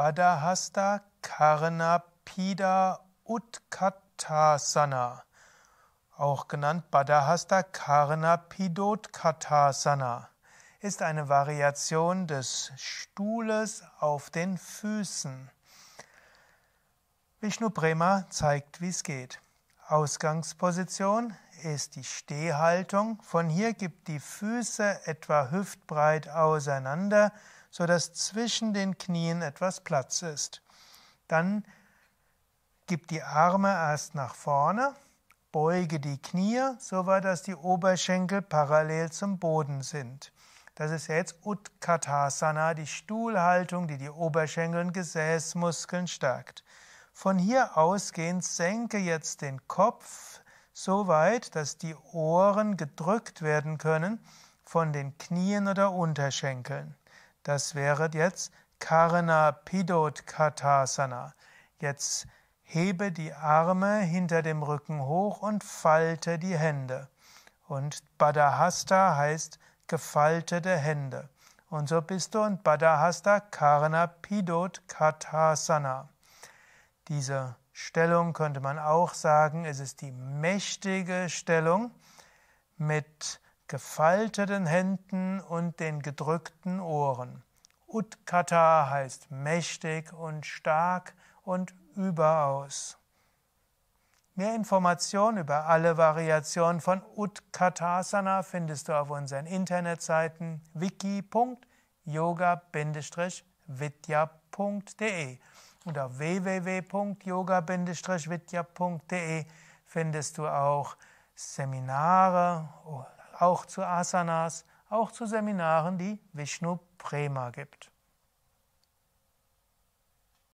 Badahasta Karnapida Utkatasana, auch genannt Badahasta Karnapidotkatasana, ist eine Variation des Stuhles auf den Füßen. Vishnu Prema zeigt, wie es geht. Ausgangsposition ist die Stehhaltung. Von hier gibt die Füße etwa hüftbreit auseinander sodass zwischen den Knien etwas Platz ist. Dann gib die Arme erst nach vorne, beuge die Knie, soweit dass die Oberschenkel parallel zum Boden sind. Das ist jetzt Utkatasana, die Stuhlhaltung, die die Oberschenkel und Gesäßmuskeln stärkt. Von hier ausgehend senke jetzt den Kopf so weit, dass die Ohren gedrückt werden können von den Knien oder Unterschenkeln. Das wäre jetzt Karna Pidot Jetzt hebe die Arme hinter dem Rücken hoch und falte die Hände. Und Badahasta heißt gefaltete Hände. Und so bist du in Badahasta Karna Pidot Diese Stellung könnte man auch sagen, es ist die mächtige Stellung mit gefalteten Händen und den gedrückten Ohren. Utkata heißt mächtig und stark und überaus. Mehr Informationen über alle Variationen von Utkatasana findest du auf unseren Internetseiten wiki.yoga-vidya.de und auf www.yoga-vidya.de findest du auch Seminare auch zu Asanas, auch zu Seminaren, die Vishnu Prema gibt.